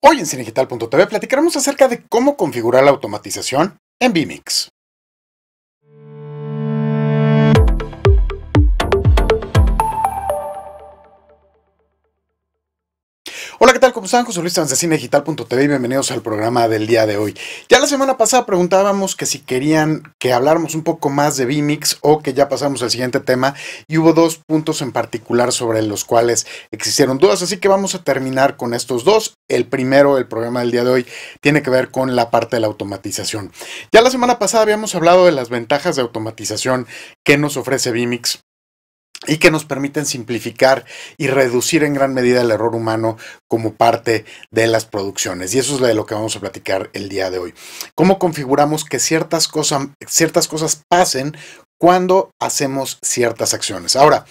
Hoy en Cinegital.tv platicaremos acerca de cómo configurar la automatización en vMix. Hola, ¿qué tal? ¿Cómo están? José Luis de Digital.tv y bienvenidos al programa del día de hoy. Ya la semana pasada preguntábamos que si querían que habláramos un poco más de VMix o que ya pasamos al siguiente tema y hubo dos puntos en particular sobre los cuales existieron dudas, así que vamos a terminar con estos dos. El primero, el programa del día de hoy, tiene que ver con la parte de la automatización. Ya la semana pasada habíamos hablado de las ventajas de automatización que nos ofrece VMix y que nos permiten simplificar y reducir en gran medida el error humano como parte de las producciones. Y eso es de lo que vamos a platicar el día de hoy. ¿Cómo configuramos que ciertas, cosas, ciertas cosas pasen cuando hacemos ciertas acciones. Ahora,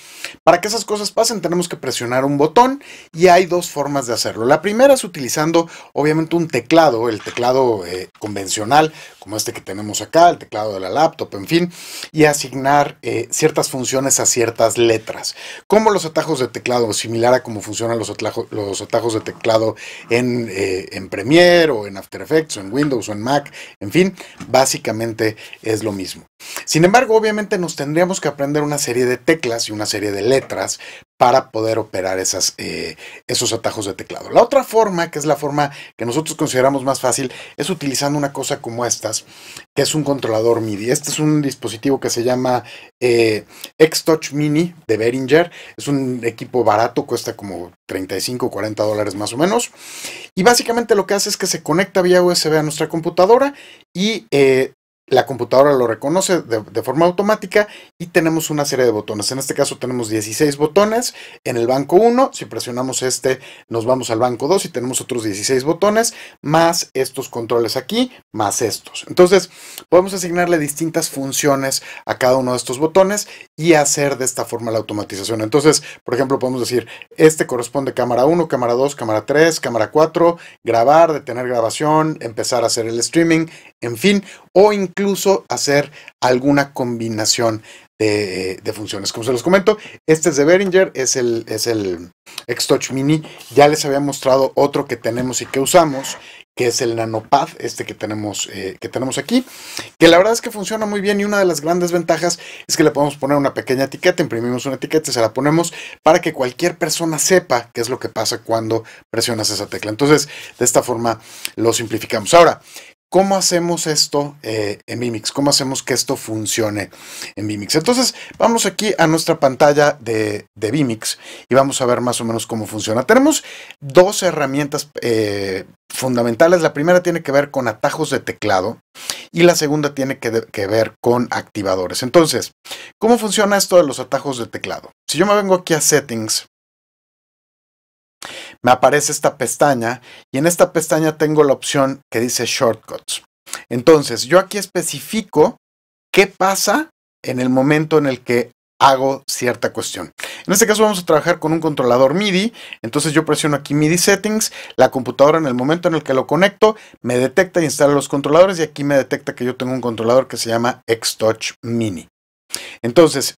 para que esas cosas pasen tenemos que presionar un botón y hay dos formas de hacerlo. La primera es utilizando obviamente un teclado, el teclado eh, convencional como este que tenemos acá, el teclado de la laptop, en fin, y asignar eh, ciertas funciones a ciertas letras, como los atajos de teclado, similar a cómo funcionan los, los atajos de teclado en, eh, en Premiere o en After Effects o en Windows o en Mac, en fin, básicamente es lo mismo. Sin embargo, obviamente nos tendríamos que aprender una serie de teclas y una serie de letras para poder operar esas, eh, esos atajos de teclado. La otra forma, que es la forma que nosotros consideramos más fácil, es utilizando una cosa como estas, que es un controlador MIDI. Este es un dispositivo que se llama eh, Mini de Behringer. Es un equipo barato, cuesta como 35 o 40 dólares más o menos. Y básicamente lo que hace es que se conecta vía USB a nuestra computadora y eh, la computadora lo reconoce de, forma automática y tenemos una serie de botones. En este caso tenemos 16 botones en el banco 1. Si presionamos este, nos vamos al banco 2 y tenemos otros 16 botones, más estos controles aquí, más estos. Entonces, podemos asignarle distintas funciones a cada uno de estos botones y hacer de esta forma la automatización. Entonces, por ejemplo, podemos decir, este corresponde a cámara 1, cámara 2, cámara 3, cámara 4, grabar, detener grabación, empezar a hacer el streaming, en fin, o incluso hacer alguna combinación de, funciones. Como se los comento, este es de Behringer, es el, es el Mini. Ya les había mostrado otro que tenemos y que usamos, que es el Nanopad, este que tenemos, eh, que tenemos aquí, que la verdad es que funciona muy bien y una de las grandes ventajas es que le podemos poner una pequeña etiqueta, imprimimos una etiqueta, se la ponemos para que cualquier persona sepa qué es lo que pasa cuando presionas esa tecla. Entonces, de esta forma lo simplificamos. Ahora, ¿Cómo hacemos esto eh, en Vimix? ¿Cómo hacemos que esto funcione en Vimix? Entonces, vamos aquí a nuestra pantalla de, Vimix y vamos a ver más o menos cómo funciona. Tenemos dos herramientas eh, fundamentales. La primera tiene que ver con atajos de teclado y la segunda tiene que, que, ver con activadores. Entonces, ¿cómo funciona esto de los atajos de teclado? Si yo me vengo aquí a Settings me aparece esta pestaña y en esta pestaña tengo la opción que dice shortcuts. Entonces, yo aquí especifico qué pasa en el momento en el que hago cierta cuestión. En este caso vamos a trabajar con un controlador MIDI, entonces yo presiono aquí MIDI Settings, la computadora en el momento en el que lo conecto me detecta e instala los controladores y aquí me detecta que yo tengo un controlador que se llama Xtouch Mini. Entonces,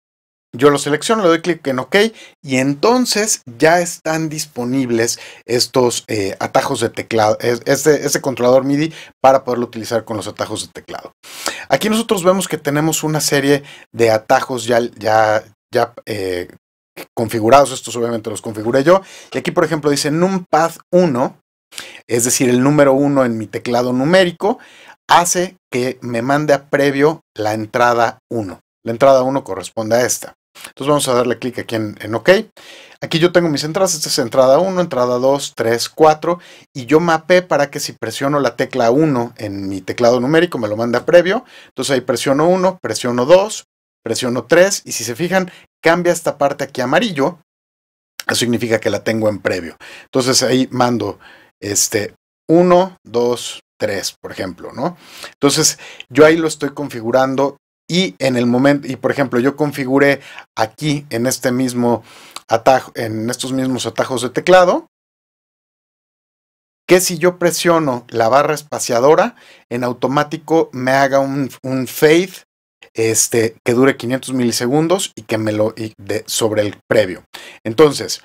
yo lo selecciono, le doy clic en OK y entonces ya están disponibles estos eh, atajos de teclado, este ese controlador MIDI para poderlo utilizar con los atajos de teclado. Aquí nosotros vemos que tenemos una serie de atajos ya, ya, ya eh, configurados, estos obviamente los configuré yo. Y aquí, por ejemplo, dice NumPad 1, es decir, el número 1 en mi teclado numérico, hace que me mande a previo la entrada 1. La entrada 1 corresponde a esta. Entonces vamos a darle clic aquí en, OK. Aquí yo tengo mis entradas, esta es entrada 1, entrada 2, 3, 4 y yo mapeé para que si presiono la tecla 1 en mi teclado numérico me lo manda previo. Entonces ahí presiono 1, presiono 2, presiono 3 y si se fijan cambia esta parte aquí a amarillo. Eso significa que la tengo en previo. Entonces ahí mando este 1, 2, 3, por ejemplo, ¿no? Entonces, yo ahí lo estoy configurando y en el momento, y por ejemplo, yo configuré aquí en este mismo atajo, en estos mismos atajos de teclado, que si yo presiono la barra espaciadora, en automático me haga un, un fade este, que dure 500 milisegundos y que me lo de, sobre el previo. Entonces,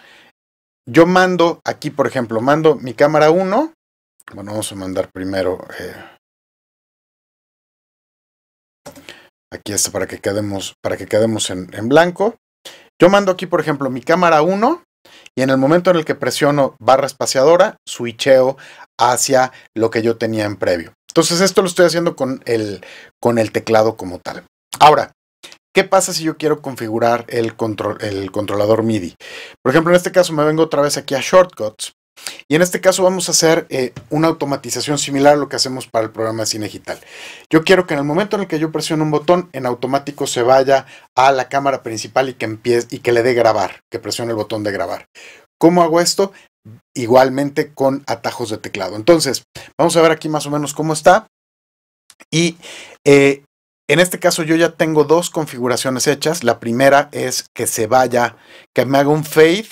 yo mando aquí, por ejemplo, mando mi cámara 1. Bueno, vamos a mandar primero eh, Aquí está para que quedemos, para que quedemos en, blanco. Yo mando aquí, por ejemplo, mi cámara 1 y en el momento en el que presiono barra espaciadora, switcheo hacia lo que yo tenía en previo. Entonces esto lo estoy haciendo con el, con el teclado como tal. Ahora, ¿qué pasa si yo quiero configurar el, control, el controlador MIDI? Por ejemplo, en este caso me vengo otra vez aquí a Shortcuts y en este caso vamos a hacer eh, una automatización similar a lo que hacemos para el programa de cine digital. Yo quiero que en el momento en el que yo presione un botón, en automático se vaya a la cámara principal y que y que le dé grabar, que presione el botón de grabar. ¿Cómo hago esto? Igualmente con atajos de teclado. Entonces, vamos a ver aquí más o menos cómo está. Y eh, en este caso yo ya tengo dos configuraciones hechas. La primera es que se vaya, que me haga un fade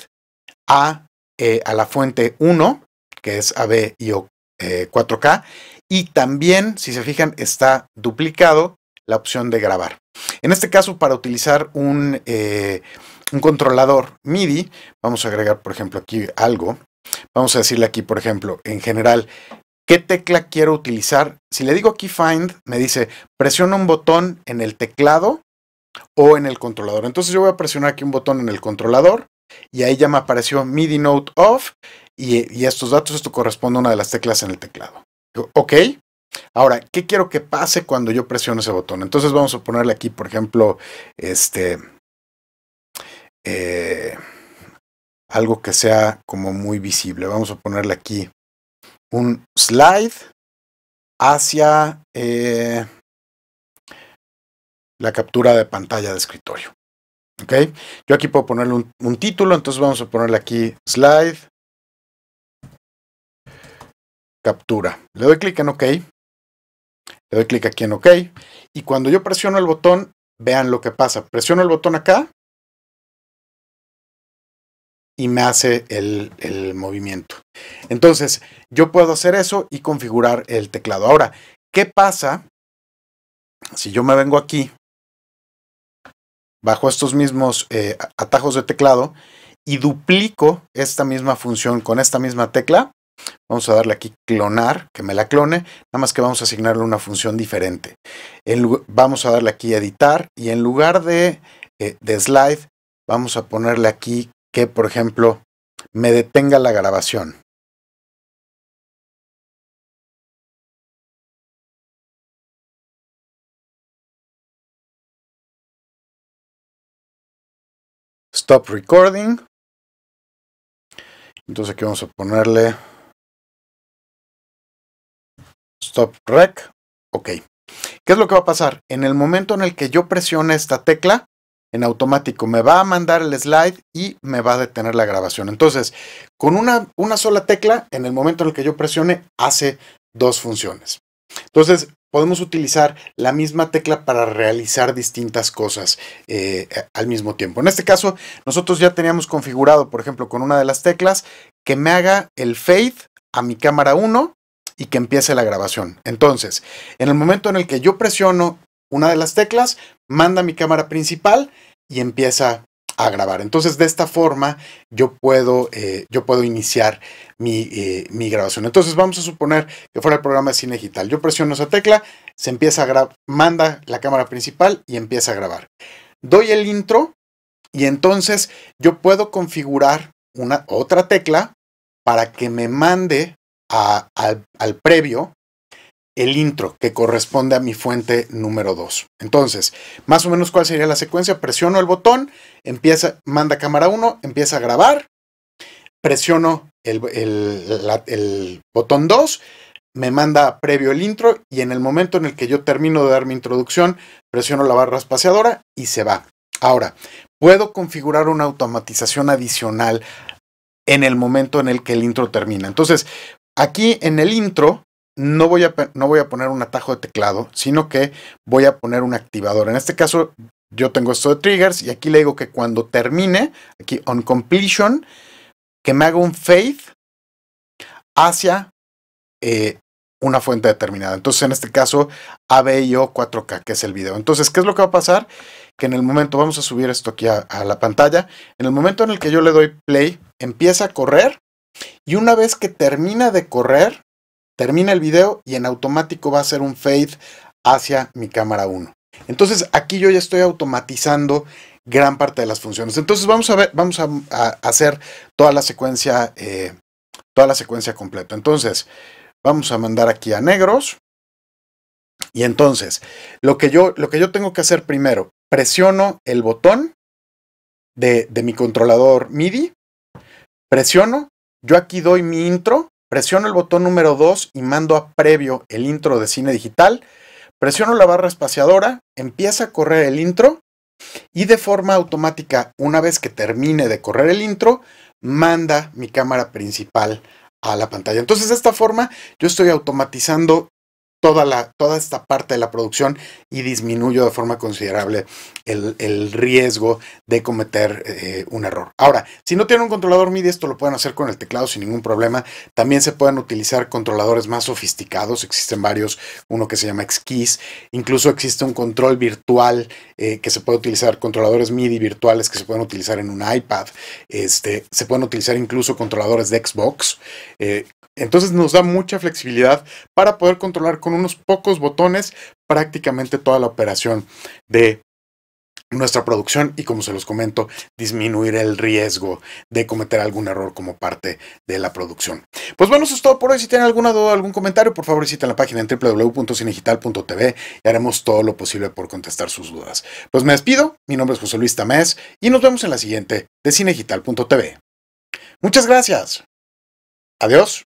a eh, a la fuente 1, que es ABIO y 4K, eh, y también, si se fijan, está duplicado la opción de grabar. En este caso, para utilizar un, eh, un controlador MIDI, vamos a agregar, por ejemplo, aquí algo. Vamos a decirle aquí, por ejemplo, en general, qué tecla quiero utilizar. Si le digo aquí Find, me dice, presiona un botón en el teclado o en el controlador. Entonces yo voy a presionar aquí un botón en el controlador y ahí ya me apareció MIDI Note Off y, estos datos, esto corresponde a una de las teclas en el teclado. ok, ahora, ¿qué quiero que pase cuando yo presiono ese botón? Entonces vamos a ponerle aquí, por ejemplo, este... Eh, algo que sea como muy visible. Vamos a ponerle aquí un slide hacia eh, la captura de pantalla de escritorio. Ok, yo aquí puedo ponerle un, título, entonces vamos a ponerle aquí slide captura. Le doy clic en OK. Le doy clic aquí en OK. Y cuando yo presiono el botón, vean lo que pasa. Presiono el botón acá y me hace el, el, movimiento. Entonces, yo puedo hacer eso y configurar el teclado. Ahora, ¿qué pasa si yo me vengo aquí bajo estos mismos eh, atajos de teclado y duplico esta misma función con esta misma tecla, vamos a darle aquí clonar, que me la clone, nada más que vamos a asignarle una función diferente. vamos a darle aquí editar y en lugar de, eh, de slide, vamos a ponerle aquí que, por ejemplo, me detenga la grabación. stop recording. Entonces aquí vamos a ponerle stop rec. Ok. ¿Qué es lo que va a pasar? En el momento en el que yo presione esta tecla, en automático me va a mandar el slide y me va a detener la grabación. Entonces, con una, una sola tecla, en el momento en el que yo presione, hace dos funciones. Entonces, podemos utilizar la misma tecla para realizar distintas cosas eh, al mismo tiempo. En este caso, nosotros ya teníamos configurado, por ejemplo, con una de las teclas, que me haga el fade a mi cámara 1 y que empiece la grabación. Entonces, en el momento en el que yo presiono una de las teclas, manda mi cámara principal y empieza a grabar. Entonces, de esta forma, yo puedo, eh, yo puedo iniciar mi, eh, mi, grabación. Entonces, vamos a suponer que fuera el programa de cine digital. Yo presiono esa tecla, se empieza a grabar, manda la cámara principal y empieza a grabar. Doy el intro y entonces yo puedo configurar una otra tecla para que me mande al previo el intro que corresponde a mi fuente número 2. Entonces, más o menos cuál sería la secuencia. Presiono el botón, empieza, manda cámara 1, empieza a grabar, presiono el, el botón 2, me manda previo el intro y en el momento en el que yo termino de dar mi introducción, presiono la barra espaciadora y se va. Ahora, puedo configurar una automatización adicional en el momento en el que el intro termina. Entonces, aquí en el intro no voy, a, no voy a poner un atajo de teclado, sino que voy a poner un activador. En este caso, yo tengo esto de triggers y aquí le digo que cuando termine, aquí on completion, que me haga un fade hacia eh, una fuente determinada. Entonces, en este caso, ABIO 4K, que es el video. Entonces, ¿qué es lo que va a pasar? Que en el momento, vamos a subir esto aquí a la pantalla, en el momento en el que yo le doy play, empieza a correr y una vez que termina de correr, termina el video y en automático va a ser un fade hacia mi cámara 1. Entonces aquí yo ya estoy automatizando gran parte de las funciones. Entonces vamos a ver, vamos a, hacer toda la secuencia, eh, toda la secuencia completa. Entonces vamos a mandar aquí a negros. Y entonces, lo que yo, lo que yo tengo que hacer primero, presiono el botón de mi controlador MIDI, presiono, yo aquí doy mi intro, presiono el botón número 2 y mando a previo el intro de cine digital, presiono la barra espaciadora, empieza a correr el intro y de forma automática, una vez que termine de correr el intro, manda mi cámara principal a la pantalla. Entonces de esta forma yo estoy automatizando toda, la, toda esta parte de la producción y disminuyo de forma considerable el, el riesgo de cometer eh, un error. Ahora, si no tienen un controlador MIDI, esto lo pueden hacer con el teclado sin ningún problema. También se pueden utilizar controladores más sofisticados, existen varios, uno que se llama XKeys, incluso existe un control virtual eh, que se puede utilizar, controladores MIDI virtuales que se pueden utilizar en un iPad, este, se pueden utilizar incluso controladores de Xbox, eh, entonces nos da mucha flexibilidad para poder controlar con unos pocos botones prácticamente toda la operación de nuestra producción y como se los comento, disminuir el riesgo de cometer algún error como parte de la producción. Pues bueno, eso es todo por hoy. Si tienen alguna duda o algún comentario, por favor visiten la página en www.cinegital.tv y haremos todo lo posible por contestar sus dudas. Pues me despido, mi nombre es José Luis Tamés y nos vemos en la siguiente de cinegital.tv. Muchas gracias. Adiós.